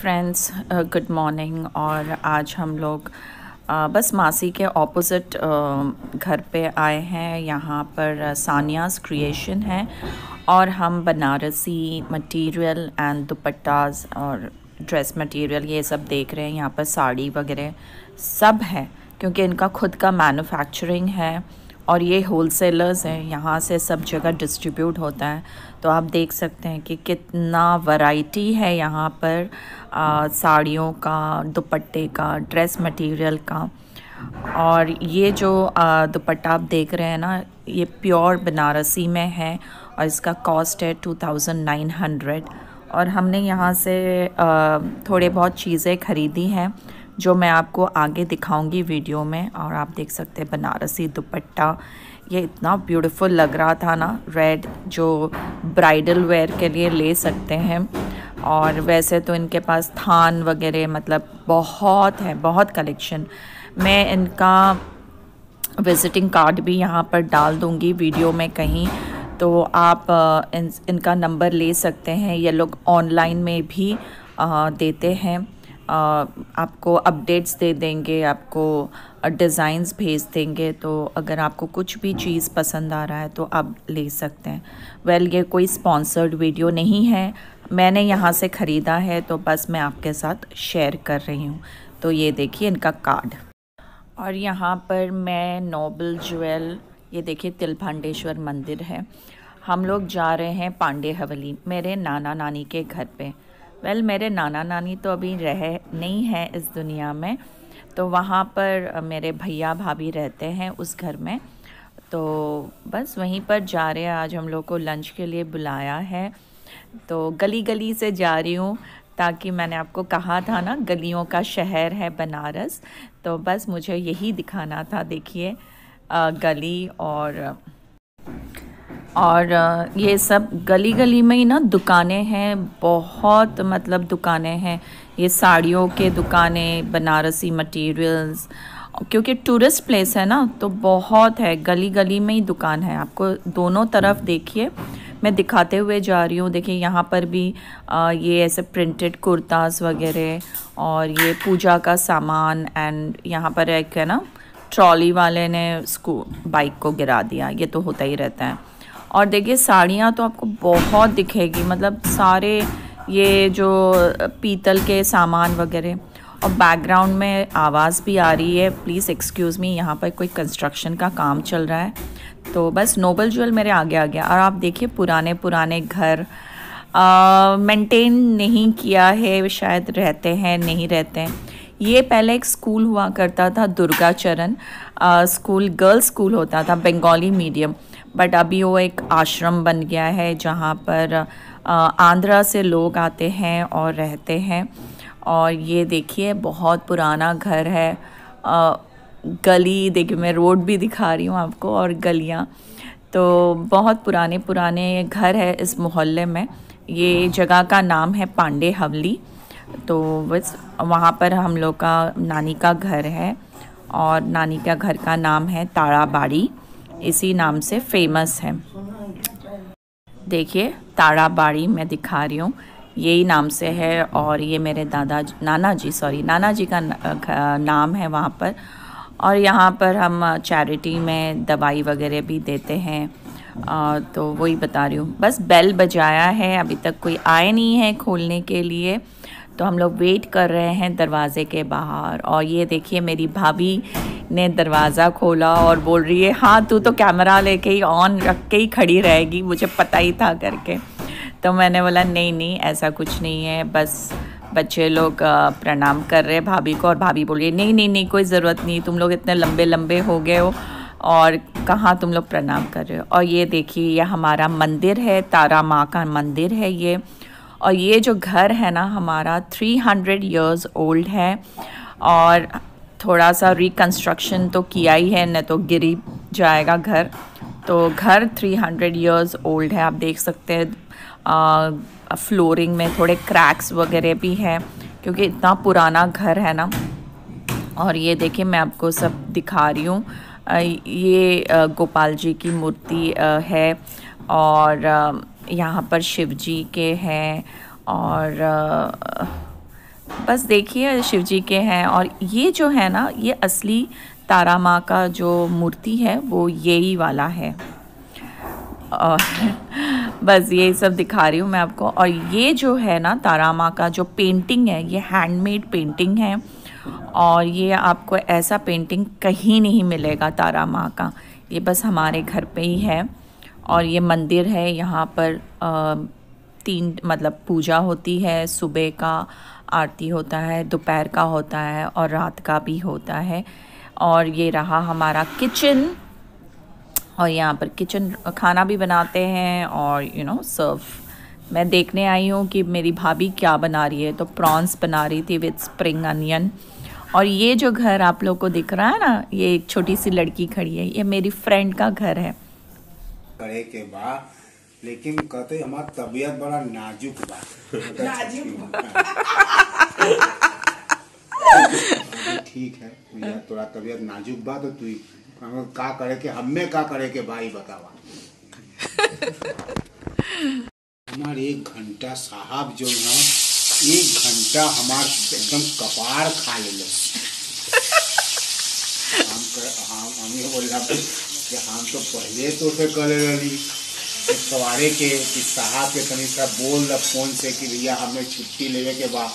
Friends good morning और आज हम लोग uh, बस मासी के ऑपोजिट uh, घर पे आए हैं यहाँ पर uh, सानियाज क्रिएशन है और हम बनारसी मटेरियल एंड दुपट्टाज और ड्रेस मटेरियल ये सब देख रहे हैं यहाँ पर साड़ी वगैरह सब है क्योंकि इनका खुद का मैन्युफैक्चरिंग है और ये होल सेलर्स हैं यहाँ से सब जगह डिस्ट्रीब्यूट होता है तो आप देख सकते हैं कि कितना वैरायटी है यहाँ पर आ, साड़ियों का दुपट्टे का ड्रेस मटेरियल का और ये जो दुपट्टा आप देख रहे हैं ना ये प्योर बनारसी में है और इसका कॉस्ट है टू थाउजेंड नाइन हंड्रेड और हमने यहाँ से थोड़े बहुत चीज़ें खरीदी हैं जो मैं आपको आगे दिखाऊंगी वीडियो में और आप देख सकते हैं बनारसी दुपट्टा ये इतना ब्यूटीफुल लग रहा था ना रेड जो ब्राइडल वेयर के लिए ले सकते हैं और वैसे तो इनके पास थान वगैरह मतलब बहुत है बहुत कलेक्शन मैं इनका विज़िटिंग कार्ड भी यहाँ पर डाल दूँगी वीडियो में कहीं तो आप इन, इनका नंबर ले सकते हैं ये लोग ऑनलाइन में भी देते हैं आपको अपडेट्स दे देंगे आपको डिज़ाइंस भेज देंगे तो अगर आपको कुछ भी चीज़ पसंद आ रहा है तो आप ले सकते हैं वेल well, ये कोई स्पॉन्सर्ड वीडियो नहीं है मैंने यहाँ से ख़रीदा है तो बस मैं आपके साथ शेयर कर रही हूँ तो ये देखिए इनका कार्ड और यहाँ पर मैं नोबल ज्वेल ये देखिए तिलभांडेश्वर मंदिर है हम लोग जा रहे हैं पांडे हवेली मेरे नाना नानी के घर पे वेल well, मेरे नाना नानी तो अभी रह नहीं है इस दुनिया में तो वहाँ पर मेरे भैया भाभी रहते हैं उस घर में तो बस वहीं पर जा रहे हैं आज हम लोग को लंच के लिए बुलाया है तो गली गली से जा रही हूँ ताकि मैंने आपको कहा था ना गलियों का शहर है बनारस तो बस मुझे यही दिखाना था देखिए गली और और ये सब गली गली में ही ना दुकानें हैं बहुत मतलब दुकानें हैं ये साड़ियों के दुकानें बनारसी मटेरियल्स क्योंकि टूरिस्ट प्लेस है ना तो बहुत है गली गली में ही दुकान है आपको दोनों तरफ देखिए मैं दिखाते हुए जा रही हूँ देखिए यहाँ पर भी आ, ये ऐसे प्रिंटेड कुर्ताज वगैरह और ये पूजा का सामान एंड यहाँ पर एक है ना ट्रॉली वाले ने उसको बाइक को गिरा दिया ये तो होता ही रहता है और देखिए साड़ियाँ तो आपको बहुत दिखेगी मतलब सारे ये जो पीतल के सामान वगैरह और बैकग्राउंड में आवाज़ भी आ रही है प्लीज़ एक्सक्यूज़ मी यहाँ पर कोई कंस्ट्रक्शन का काम चल रहा है तो बस नोबल ज्वेल मेरे आगे आ गया और आप देखिए पुराने पुराने घर मेंटेन नहीं किया है शायद रहते हैं नहीं रहते हैं ये पहले एक स्कूल हुआ करता था दुर्गा चरण स्कूल गर्ल्स स्कूल होता था बंगाली मीडियम बट अभी वो एक आश्रम बन गया है जहाँ पर आंध्रा से लोग आते हैं और रहते हैं और ये देखिए बहुत पुराना घर है आ, गली देखिए मैं रोड भी दिखा रही हूँ आपको और गलियाँ तो बहुत पुराने पुराने घर है इस मोहल्ले में ये जगह का नाम है पांडे हवली तो बस वहाँ पर हम लोग का नानी का घर है और नानी का घर का नाम है ताड़ाबाड़ी इसी नाम से फेमस है देखिए ताड़ाबाड़ी मैं दिखा रही हूँ यही नाम से है और ये मेरे दादा नाना जी सॉरी नाना जी का नाम है वहाँ पर और यहाँ पर हम चैरिटी में दवाई वगैरह भी देते हैं आ, तो वही बता रही हूँ बस बेल बजाया है अभी तक कोई आए नहीं है खोलने के लिए तो हम लोग वेट कर रहे हैं दरवाज़े के बाहर और ये देखिए मेरी भाभी ने दरवाज़ा खोला और बोल रही है हाँ तू तो कैमरा लेके ही ऑन रख के ही खड़ी रहेगी मुझे पता ही था करके तो मैंने बोला नहीं नहीं ऐसा कुछ नहीं है बस बच्चे लोग प्रणाम कर रहे हैं भाभी को और भाभी बोल रही है नहीं नहीं नहीं कोई ज़रूरत नहीं तुम लोग इतने लंबे लंबे हो गए हो और कहाँ तुम लोग प्रणाम कर रहे हो और ये देखिए ये हमारा मंदिर है तारा माँ का मंदिर है ये और ये जो घर है ना हमारा 300 हंड्रेड ओल्ड है और थोड़ा सा रिकन्स्ट्रक्शन तो किया ही है न तो गिरी जाएगा घर तो घर 300 इयर्स ओल्ड है आप देख सकते हैं फ्लोरिंग में थोड़े क्रैक्स वगैरह भी हैं क्योंकि इतना पुराना घर है ना और ये देखिए मैं आपको सब दिखा रही हूँ ये गोपाल जी की मूर्ति है और यहाँ पर शिव जी के हैं और बस देखिए शिव जी के हैं और ये जो है ना ये असली तारा माँ का जो मूर्ति है वो यही वाला है और बस ये सब दिखा रही हूँ मैं आपको और ये जो है ना तारा माँ का जो पेंटिंग है ये हैंडमेड पेंटिंग है और ये आपको ऐसा पेंटिंग कहीं नहीं मिलेगा तारा माँ का ये बस हमारे घर पे ही है और ये मंदिर है यहाँ पर आ, तीन मतलब पूजा होती है सुबह का आरती होता है दोपहर का होता है और रात का भी होता है और ये रहा हमारा किचन और यहाँ पर किचन खाना भी बनाते हैं और यू नो सर्व मैं देखने आई हूँ कि मेरी भाभी क्या बना रही है तो प्रॉन्स बना रही थी विद स्प्रिंग अनियन और ये जो घर आप लोग को दिख रहा है ना ये एक छोटी सी लड़की खड़ी है ये मेरी फ्रेंड का घर है के बाद लेकिन कहते हमार तबियत बड़ा नाजुक बा हाँ। ठीक है तोरा तबियत नाजुक बा तो तू का करे के हमें का करे के भाई बतावा हमार एक घंटा साहब जो है एक घंटा हमार एकदम कपार खा ले हम कर हम हम ये बोल कि हम तो पहले तो से करे रही सवारे के कि साहब के कहीं सब बोल रहा फोन से कि भैया हमें छुट्टी लेवे के बाद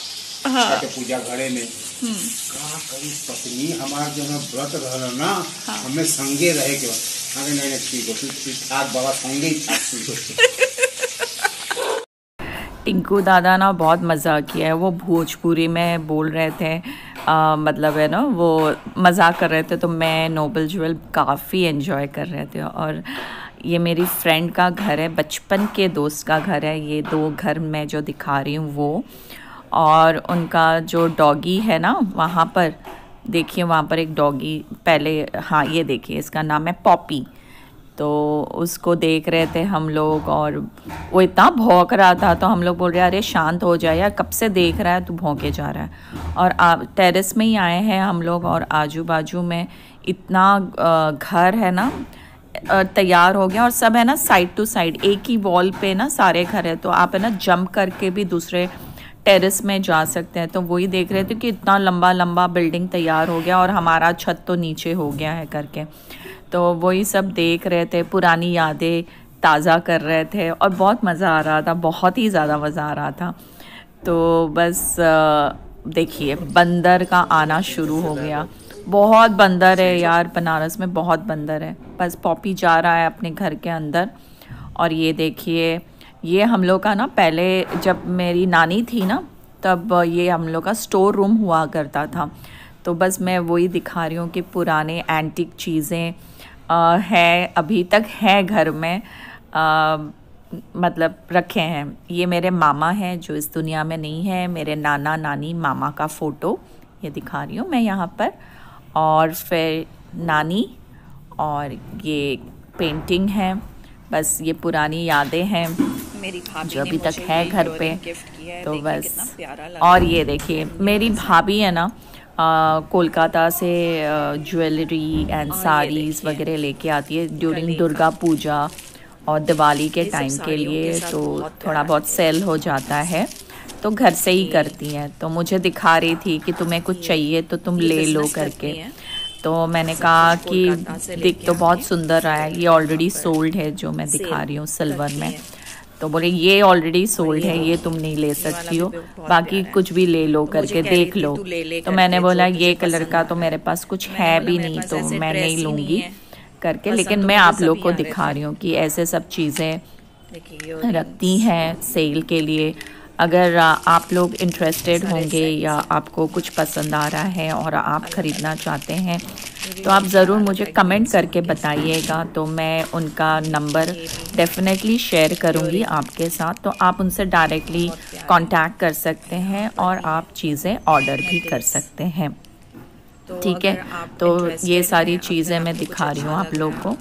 हाँ। पूजा घरे में हम्म। का करी पत्नी हमारे जो है व्रत रहल ना हाँ। हमें संगे रहे के बाद अरे नहीं ठीक हो ठीक ठाक बाबा संगे टिंकू दादा ना बहुत मजाक किया है वो भोजपुरी में बोल रहे थे आ, मतलब है ना वो मजाक कर रहे थे तो मैं नोबल ज्वेल काफ़ी एंजॉय कर रहे थे और ये मेरी फ्रेंड का घर है बचपन के दोस्त का घर है ये दो घर मैं जो दिखा रही हूँ वो और उनका जो डॉगी है ना वहाँ पर देखिए वहाँ पर एक डॉगी पहले हाँ ये देखिए इसका नाम है पॉपी तो उसको देख रहे थे हम लोग और वो इतना भौंक रहा था तो हम लोग बोल रहे अरे शांत हो जाए यार कब से देख रहा है तू भौंके जा रहा है और टेरेस में ही आए हैं हम लोग और आजू बाजू में इतना घर है ना तैयार हो गया और सब है ना साइड टू साइड एक ही वॉल पे ना सारे घर है तो आप है ना जंप करके भी दूसरे टेरेस में जा सकते हैं तो वही देख रहे थे कि इतना लंबा लंबा बिल्डिंग तैयार हो गया और हमारा छत तो नीचे हो गया है करके तो वही सब देख रहे थे पुरानी यादें ताज़ा कर रहे थे और बहुत मज़ा आ रहा था बहुत ही ज़्यादा मज़ा आ रहा था तो बस देखिए बंदर का आना शुरू हो गया बहुत बंदर है यार बनारस में बहुत बंदर है बस पॉपी जा रहा है अपने घर के अंदर और ये देखिए ये हम लोग का ना पहले जब मेरी नानी थी ना तब ये हम लोग का स्टोर रूम हुआ करता था तो बस मैं वही दिखा रही हूँ कि पुराने एंटिक चीज़ें हैं अभी तक हैं घर में आ, मतलब रखे हैं ये मेरे मामा हैं जो इस दुनिया में नहीं है मेरे नाना नानी मामा का फ़ोटो ये दिखा रही हूँ मैं यहाँ पर और फिर नानी और ये पेंटिंग है बस ये पुरानी यादें हैं मेरी भाभी जो अभी तक है घर पे तो बस और ये देखिए मेरी भाभी है ना कोलकाता से ज्वेलरी एंड साड़ीज़ वगैरह लेके आती है ड्यूरिंग दुर्गा पूजा और दिवाली के टाइम के लिए तो थोड़ा बहुत सेल हो जाता है तो घर से ही करती हैं तो मुझे दिखा रही थी कि तुम्हें कुछ चाहिए तो तुम ले लो करके तो मैंने कहा कि दिख तो बहुत सुंदर रहा है ये ऑलरेडी सोल्ड है जो मैं दिखा रही हूँ सिल्वर में तो बोले ये ऑलरेडी सोल्ड है ये तुम नहीं ले सकती हो तो बाकी कुछ भी ले लो तो करके देख लो ले ले तो मैंने बोला ये कलर का तो मेरे पास कुछ है भी नहीं तो, तो मैं नहीं लूँगी करके लेकिन मैं आप लोग को दिखा रही हूँ कि ऐसे सब चीज़ें रखती हैं सेल हाँ। के लिए अगर आप लोग इंटरेस्टेड होंगे या आपको कुछ पसंद आ रहा है और आप ख़रीदना चाहते हैं तो आप ज़रूर मुझे कमेंट करके बताइएगा तो मैं उनका नंबर डेफिनेटली शेयर करूँगी आपके साथ तो आप उनसे डायरेक्टली कांटेक्ट कर सकते हैं हाँ, और आप चीज़ें ऑर्डर भी कर सकते हैं तो ठीक है तो ये सारी चीज़ें मैं दिखा रही अच्छा हूँ आप लोग को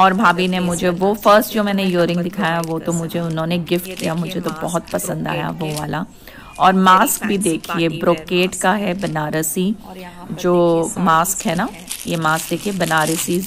और भाभी ने मुझे वो फर्स्ट जो मैंने इयर दिखाया वो तो मुझे उन्होंने गिफ्ट किया मुझे तो बहुत पसंद आया वो वाला और मास्क भी देखिए ब्रोकेट का है बनारसी जो मास्क है ना ये मास्क देखिए बनारसी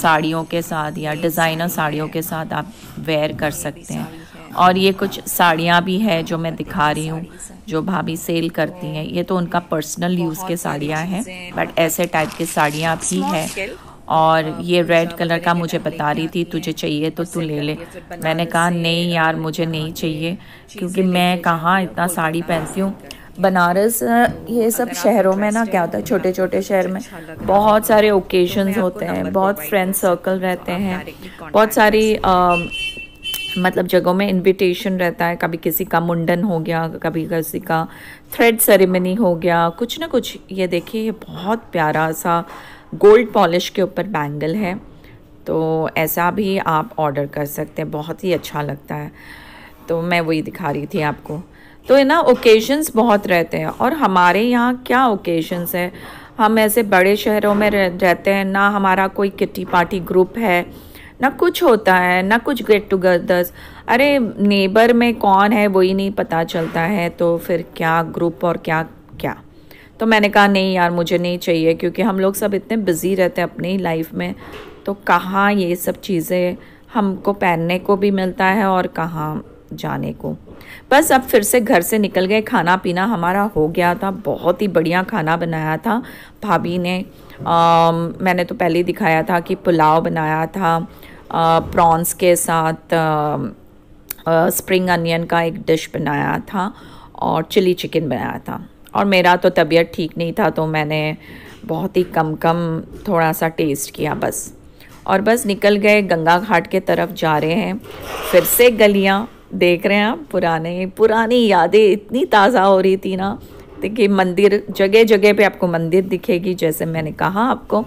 साड़ियों के साथ या डिज़ाइनर साड़ियों के साथ आप वेयर कर सकते हैं और ये कुछ साड़ियाँ भी है जो मैं दिखा रही हूँ जो भाभी सेल करती हैं ये तो उनका पर्सनल यूज़ के साड़ियाँ हैं बट ऐसे टाइप की साड़ियाँ भी हैं और uh, ये रेड कलर का मुझे बता रही थी तुझे चाहिए तो तू ले ले मैंने कहा नहीं यार मुझे तो नहीं चाहिए क्योंकि मैं कहाँ इतना साड़ी पहनती हूँ बनारस uh, ये सब शहरों तो में ना क्या होता है छोटे छोटे शहर अच्छा में बहुत सारे ओकेजन्स तो होते हैं बहुत फ्रेंड सर्कल रहते हैं बहुत सारी मतलब जगहों में इनविटेशन रहता है कभी किसी का मुंडन हो गया कभी किसी का थ्रेड सेरेमनी हो गया कुछ ना कुछ ये देखिए बहुत प्यारा सा गोल्ड पॉलिश के ऊपर बैंगल है तो ऐसा भी आप ऑर्डर कर सकते हैं बहुत ही अच्छा लगता है तो मैं वही दिखा रही थी आपको तो है ना ओकेजन्स बहुत रहते हैं और हमारे यहाँ क्या ओकेजन्स है हम ऐसे बड़े शहरों में रहते हैं ना हमारा कोई किटी पार्टी ग्रुप है ना कुछ होता है ना कुछ गेट टुगेदर्स अरे नेबर में कौन है वही नहीं पता चलता है तो फिर क्या ग्रुप और क्या क्या तो मैंने कहा नहीं यार मुझे नहीं चाहिए क्योंकि हम लोग सब इतने बिज़ी रहते हैं अपनी लाइफ में तो कहाँ ये सब चीज़ें हमको पहनने को भी मिलता है और कहाँ जाने को बस अब फिर से घर से निकल गए खाना पीना हमारा हो गया था बहुत ही बढ़िया खाना बनाया था भाभी ने Um, मैंने तो पहले ही दिखाया था कि पुलाव बनाया था प्रॉन्स uh, के साथ स्प्रिंग um, अनियन uh, का एक डिश बनाया था और चिली चिकन बनाया था और मेरा तो तबीयत ठीक नहीं था तो मैंने बहुत ही कम कम थोड़ा सा टेस्ट किया बस और बस निकल गए गंगा घाट के तरफ जा रहे हैं फिर से गलियाँ देख रहे हैं आप पुराने पुरानी यादें इतनी ताज़ा हो रही थी ना देखिए मंदिर जगह जगह पे आपको मंदिर दिखेगी जैसे मैंने कहा आपको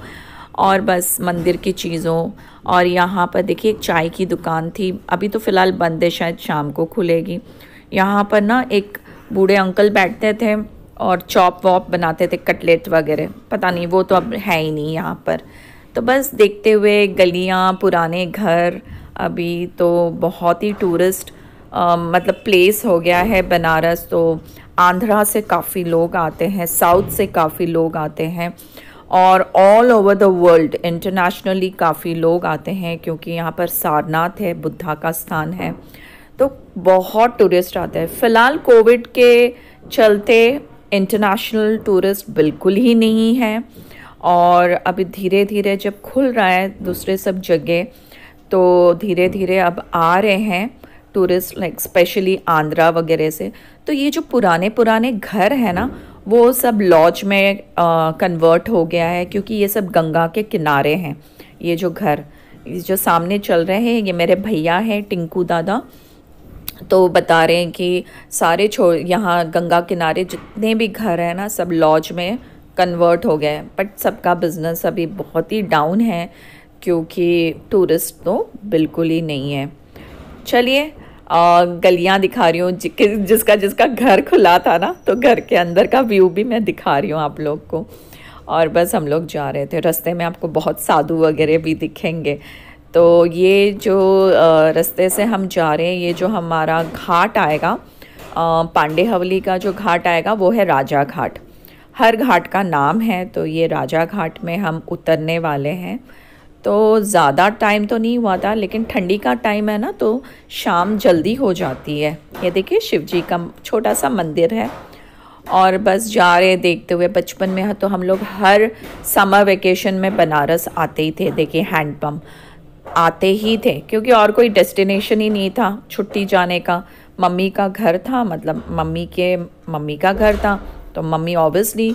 और बस मंदिर की चीज़ों और यहाँ पर देखिए एक चाय की दुकान थी अभी तो फ़िलहाल बंद है शायद शाम को खुलेगी यहाँ पर ना एक बूढ़े अंकल बैठते थे और चॉप वॉप बनाते थे कटलेट वगैरह पता नहीं वो तो अब है ही नहीं यहाँ पर तो बस देखते हुए गलियाँ पुराने घर अभी तो बहुत ही टूरिस्ट मतलब प्लेस हो गया है बनारस तो आंध्रा से काफ़ी लोग आते हैं साउथ से काफ़ी लोग आते हैं और all over the world internationally काफ़ी लोग आते हैं क्योंकि यहाँ पर सारनाथ है बुद्धा का स्थान है तो बहुत टूरिस्ट आते हैं फ़िलहाल कोविड के चलते इंटरनेशनल टूरिस्ट बिल्कुल ही नहीं है और अभी धीरे धीरे जब खुल रहा है दूसरे सब जगह तो धीरे धीरे अब आ रहे हैं टूरिस्ट लाइक स्पेशली आंध्रा वगैरह से तो ये जो पुराने पुराने घर है ना वो सब लॉज में कन्वर्ट हो गया है क्योंकि ये सब गंगा के किनारे हैं ये जो घर जो सामने चल रहे हैं ये मेरे भैया हैं टिंकू दादा तो बता रहे हैं कि सारे छोड़ यहाँ गंगा किनारे जितने भी घर हैं ना सब लॉज में कन्वर्ट हो गए बट सबका बिज़नेस अभी बहुत ही डाउन है क्योंकि टूरिस्ट तो बिल्कुल ही नहीं है चलिए गलियाँ दिखा रही हूँ जि, जिसका जिसका घर खुला था ना तो घर के अंदर का व्यू भी मैं दिखा रही हूँ आप लोग को और बस हम लोग जा रहे थे रास्ते में आपको बहुत साधु वगैरह भी दिखेंगे तो ये जो रास्ते से हम जा रहे हैं ये जो हमारा घाट आएगा पांडे हवली का जो घाट आएगा वो है राजा घाट हर घाट का नाम है तो ये राजा घाट में हम उतरने वाले हैं तो ज़्यादा टाइम तो नहीं हुआ था लेकिन ठंडी का टाइम है ना तो शाम जल्दी हो जाती है ये देखिए शिव जी का छोटा सा मंदिर है और बस जा रहे देखते हुए बचपन में तो हम लोग हर समर वेकेशन में बनारस आते ही थे देखिए हैंडपम्प आते ही थे क्योंकि और कोई डेस्टिनेशन ही नहीं था छुट्टी जाने का मम्मी का घर था मतलब मम्मी के मम्मी का घर था तो मम्मी ऑब्वियसली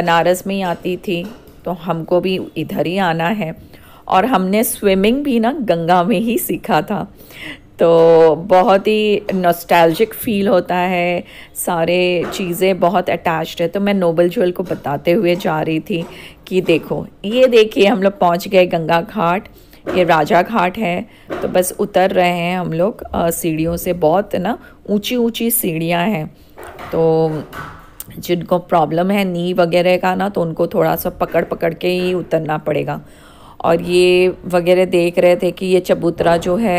बनारस में ही आती थी तो हमको भी इधर ही आना है और हमने स्विमिंग भी ना गंगा में ही सीखा था तो बहुत ही नोस्टैल्जिक फील होता है सारे चीज़ें बहुत अटैच्ड है तो मैं नोबल ज्वेल को बताते हुए जा रही थी कि देखो ये देखिए हम लोग पहुँच गए गंगा घाट ये राजा घाट है तो बस उतर रहे हैं हम लोग सीढ़ियों से बहुत ना ऊंची ऊंची सीढ़ियां हैं तो जिनको प्रॉब्लम है नी वगैरह का ना तो उनको थोड़ा सा पकड़ पकड़ के ही उतरना पड़ेगा और ये वगैरह देख रहे थे कि ये चबूतरा जो है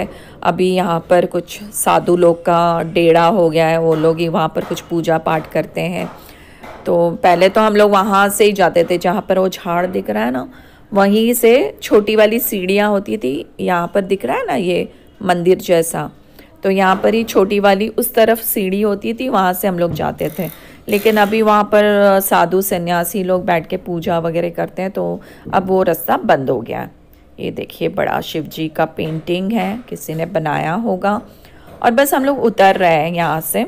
अभी यहाँ पर कुछ साधु लोग का डेरा हो गया है वो लोग ही वहाँ पर कुछ पूजा पाठ करते हैं तो पहले तो हम लोग वहाँ से ही जाते थे जहाँ पर वो झाड़ दिख रहा है ना वहीं से छोटी वाली सीढ़ियाँ होती थी यहाँ पर दिख रहा है ना ये मंदिर जैसा तो यहाँ पर ही छोटी वाली उस तरफ सीढ़ी होती थी वहाँ से हम लोग जाते थे लेकिन अभी वहाँ पर साधु सन्यासी लोग बैठ के पूजा वगैरह करते हैं तो अब वो रास्ता बंद हो गया ये देखिए बड़ा शिव जी का पेंटिंग है किसी ने बनाया होगा और बस हम लोग उतर रहे हैं यहाँ से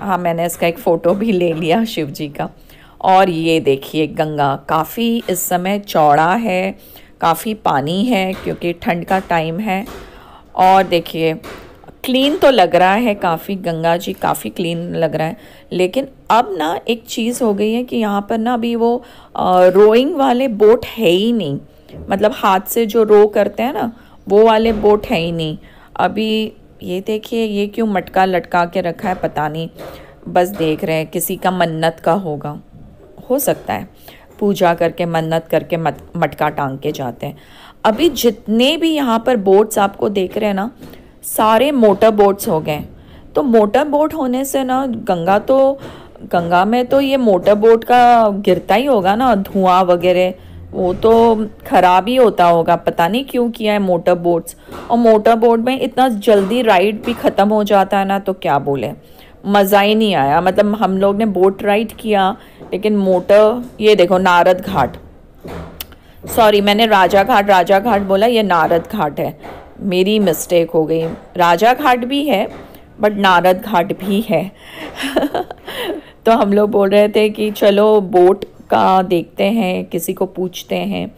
हाँ मैंने इसका एक फ़ोटो भी ले लिया शिव जी का और ये देखिए गंगा काफ़ी इस समय चौड़ा है काफ़ी पानी है क्योंकि ठंड का टाइम है और देखिए क्लीन तो लग रहा है काफ़ी गंगा जी काफ़ी क्लीन लग रहा है लेकिन अब ना एक चीज़ हो गई है कि यहाँ पर ना अभी वो रोइंग वाले बोट है ही नहीं मतलब हाथ से जो रो करते हैं ना वो वाले बोट है ही नहीं अभी ये देखिए ये क्यों मटका लटका के रखा है पता नहीं बस देख रहे हैं किसी का मन्नत का होगा हो सकता है पूजा करके मन्नत करके मत मटका टांग के जाते हैं अभी जितने भी यहाँ पर बोट्स आपको देख रहे हैं ना सारे मोटर बोट्स हो गए तो मोटर बोट होने से ना गंगा तो गंगा में तो ये मोटर बोट का गिरता ही होगा ना धुआं वगैरह वो तो ख़राब ही होता होगा पता नहीं क्यों किया है मोटर बोट्स और मोटर बोट में इतना जल्दी राइड भी ख़त्म हो जाता है ना तो क्या बोले मज़ा ही नहीं आया मतलब हम लोग ने बोट राइड किया लेकिन मोटर ये देखो नारद घाट सॉरी मैंने राजा घाट राजा घाट बोला ये नारद घाट है मेरी मिस्टेक हो गई राजा घाट भी है बट नारद घाट भी है तो हम लोग बोल रहे थे कि चलो बोट का देखते हैं किसी को पूछते हैं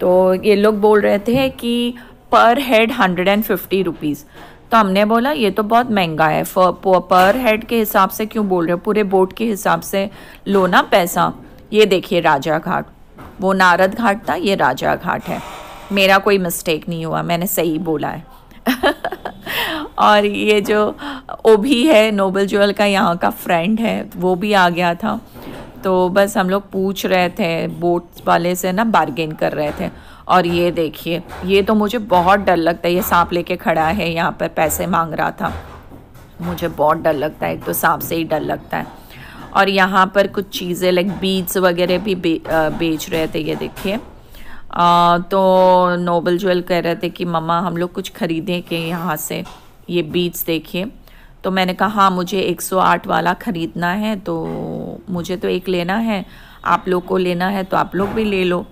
तो ये लोग बोल रहे थे कि per head hundred and fifty rupees तो हमने बोला ये तो बहुत महंगा है पर हेड के हिसाब से क्यों बोल रहे हो पूरे बोट के हिसाब से लो ना पैसा ये देखिए राजा घाट वो नारद घाट था ये राजा घाट है मेरा कोई मिस्टेक नहीं हुआ मैंने सही बोला है और ये जो ओ भी है नोबल ज्वेल का यहाँ का फ्रेंड है वो भी आ गया था तो बस हम लोग पूछ रहे थे बोट वाले से ना बार्गेन कर रहे थे और ये देखिए ये तो मुझे बहुत डर लगता है ये सांप लेके खड़ा है यहाँ पर पैसे मांग रहा था मुझे बहुत डर लगता है एक तो सांप से ही डर लगता है और यहाँ पर कुछ चीज़ें लाइक बीड्स वगैरह भी बे, बेच रहे थे ये देखिए आ, तो नोबल ज्वेल कह रहे थे कि मम्मा हम लोग कुछ ख़रीदें के यहाँ से ये बीट्स देखिए तो मैंने कहा हाँ मुझे 108 वाला ख़रीदना है तो मुझे तो एक लेना है आप लोग को लेना है तो आप लोग भी ले लो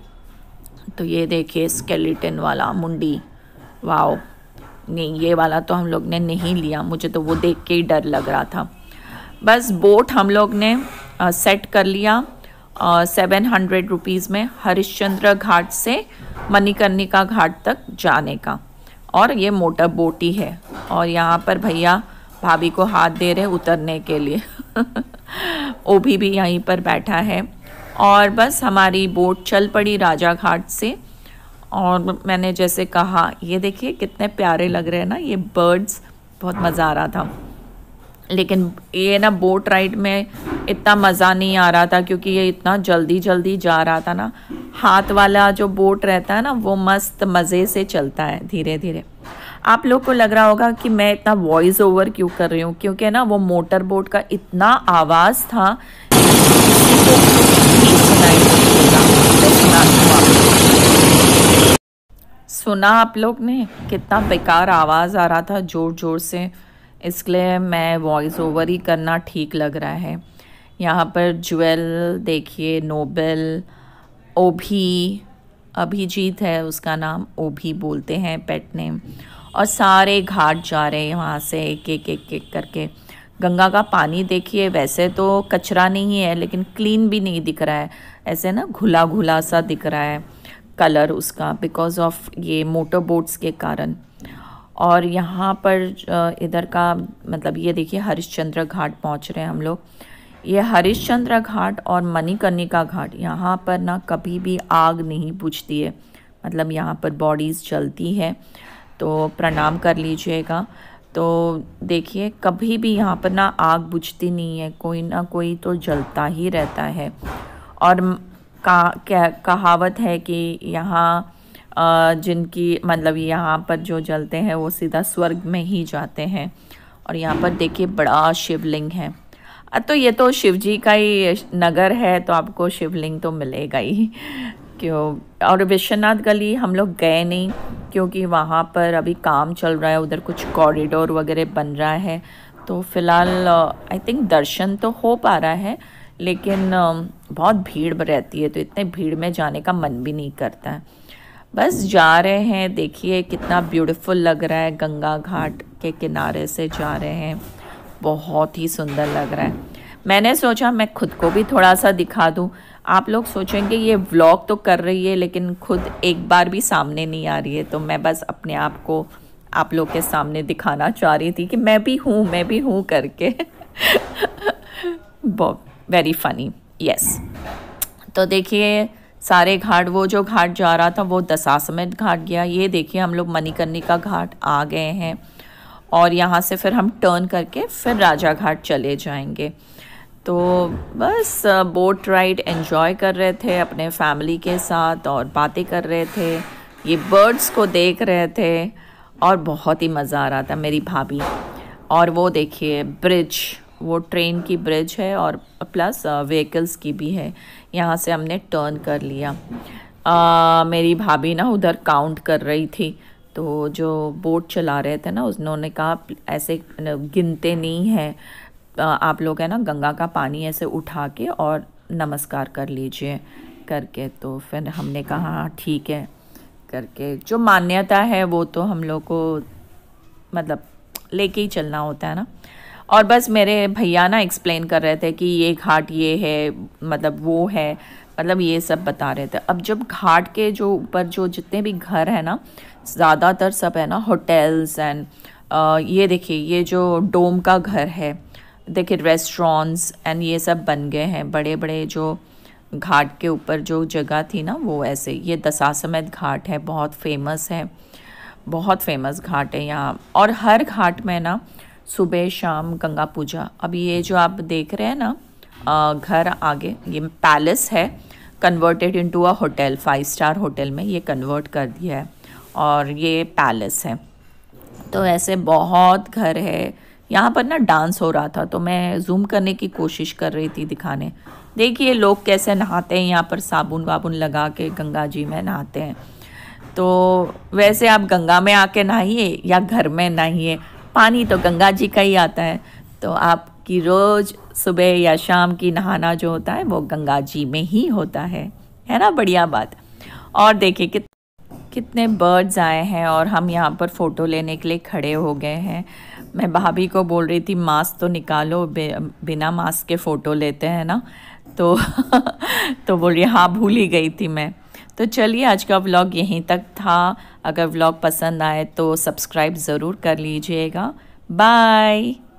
तो ये देखिए स्केलेटन वाला मुंडी वाओ नहीं ये वाला तो हम लोग ने नहीं लिया मुझे तो वो देख के ही डर लग रहा था बस बोट हम लोग ने आ, सेट कर लिया सेवन हंड्रेड रुपीज़ में हरिश्चंद्र घाट से मणिकर्णिका घाट तक जाने का और ये मोटर बोट ही है और यहाँ पर भैया भाभी को हाथ दे रहे उतरने के लिए भी, भी यहीं पर बैठा है और बस हमारी बोट चल पड़ी राजा घाट से और मैंने जैसे कहा ये देखिए कितने प्यारे लग रहे हैं ना ये बर्ड्स बहुत मज़ा आ रहा था लेकिन ये ना बोट राइड में इतना मज़ा नहीं आ रहा था क्योंकि ये इतना जल्दी जल्दी जा रहा था ना हाथ वाला जो बोट रहता है ना वो मस्त मज़े से चलता है धीरे धीरे आप लोग को लग रहा होगा कि मैं इतना वॉइस ओवर क्यों कर रही हूँ क्योंकि ना वो मोटर बोट का इतना आवाज़ था सुना आप लोग ने कितना बेकार आवाज़ आ रहा था ज़ोर ज़ोर से इसलिए मैं वॉइस ओवर ही करना ठीक लग रहा है यहाँ पर ज्वेल देखिए नोबल ओभी अभिजीत है उसका नाम ओभी बोलते हैं पेट नेम और सारे घाट जा रहे हैं वहाँ से एक एक एक एक करके गंगा का पानी देखिए वैसे तो कचरा नहीं है लेकिन क्लीन भी नहीं दिख रहा है ऐसे ना घुला घुला सा दिख रहा है कलर उसका बिकॉज ऑफ ये मोटर बोट्स के कारण और यहाँ पर इधर का मतलब ये देखिए हरिश्चंद्र घाट पहुँच रहे हैं हम लोग ये हरिश्चंद्र घाट और मणिकर्णिका घाट यहाँ पर ना कभी भी आग नहीं बुझती है मतलब यहाँ पर बॉडीज़ जलती है तो प्रणाम कर लीजिएगा तो देखिए कभी भी यहाँ पर ना आग बुझती नहीं है कोई ना कोई तो जलता ही रहता है और का कहावत है कि यहाँ जिनकी मतलब यहाँ पर जो जलते हैं वो सीधा स्वर्ग में ही जाते हैं और यहाँ पर देखिए बड़ा शिवलिंग है तो ये तो शिव जी का ही नगर है तो आपको शिवलिंग तो मिलेगा ही क्यों और विश्वनाथ गली हम लोग गए नहीं क्योंकि वहाँ पर अभी काम चल रहा है उधर कुछ कॉरिडोर वगैरह बन रहा है तो फ़िलहाल आई थिंक दर्शन तो हो पा रहा है लेकिन बहुत भीड़ रहती है तो इतने भीड़ में जाने का मन भी नहीं करता है बस जा रहे हैं देखिए कितना ब्यूटीफुल लग रहा है गंगा घाट के किनारे से जा रहे हैं बहुत ही सुंदर लग रहा है मैंने सोचा मैं खुद को भी थोड़ा सा दिखा दूं आप लोग सोचेंगे ये व्लॉग तो कर रही है लेकिन खुद एक बार भी सामने नहीं आ रही है तो मैं बस अपने आप को आप लोग के सामने दिखाना चाह रही थी कि मैं भी हूँ मैं भी हूँ करके वेरी फनी यस तो देखिए सारे घाट वो जो घाट जा रहा था वो दशाश्वमेध घाट गया ये देखिए हम लोग का घाट आ गए हैं और यहाँ से फिर हम टर्न करके फिर राजा घाट चले जाएंगे तो बस बोट राइड एंजॉय कर रहे थे अपने फैमिली के साथ और बातें कर रहे थे ये बर्ड्स को देख रहे थे और बहुत ही मज़ा आ रहा था मेरी भाभी और वो देखिए ब्रिज वो ट्रेन की ब्रिज है और प्लस व्हीकल्स uh, की भी है यहाँ से हमने टर्न कर लिया आ, uh, मेरी भाभी ना उधर काउंट कर रही थी तो जो बोट चला रहे थे ना उन्होंने कहा ऐसे गिनते नहीं हैं uh, आप लोग है ना गंगा का पानी ऐसे उठा के और नमस्कार कर लीजिए करके तो फिर हमने कहा हाँ, ठीक है करके जो मान्यता है वो तो हम लोग को मतलब लेके ही चलना होता है ना और बस मेरे भैया ना एक्सप्लेन कर रहे थे कि ये घाट ये है मतलब वो है मतलब ये सब बता रहे थे अब जब घाट के जो ऊपर जो जितने भी घर हैं ना ज़्यादातर सब है ना होटल्स एंड ये देखिए ये जो डोम का घर है देखिए रेस्टोरेंट्स एंड ये सब बन गए हैं बड़े बड़े जो घाट के ऊपर जो जगह थी ना वो ऐसे ये दशाश्वमेध घाट है बहुत फेमस है बहुत फेमस घाट है यहाँ और हर घाट में ना सुबह शाम गंगा पूजा अब ये जो आप देख रहे हैं ना आ, घर आगे ये पैलेस है converted into a hotel five star hotel में ये कन्वर्ट कर दिया है और ये पैलेस है तो ऐसे बहुत घर है यहाँ पर ना डांस हो रहा था तो मैं जूम करने की कोशिश कर रही थी दिखाने देखिए लोग कैसे नहाते हैं यहाँ पर साबुन वाबुन लगा के गंगा जी में नहाते हैं तो वैसे आप गंगा में आके नहाइए या घर में नहाइए पानी तो गंगा जी का ही आता है तो आपकी रोज़ सुबह या शाम की नहाना जो होता है वो गंगा जी में ही होता है है ना बढ़िया बात और देखिए कित कितने बर्ड्स आए हैं और हम यहाँ पर फ़ोटो लेने के लिए खड़े हो गए हैं मैं भाभी को बोल रही थी मास्क तो निकालो बिना मास्क के फ़ोटो लेते हैं ना तो तो बोल रही हाँ भूल ही गई थी मैं तो चलिए आज का व्लॉग यहीं तक था अगर व्लॉग पसंद आए तो सब्सक्राइब ज़रूर कर लीजिएगा बाय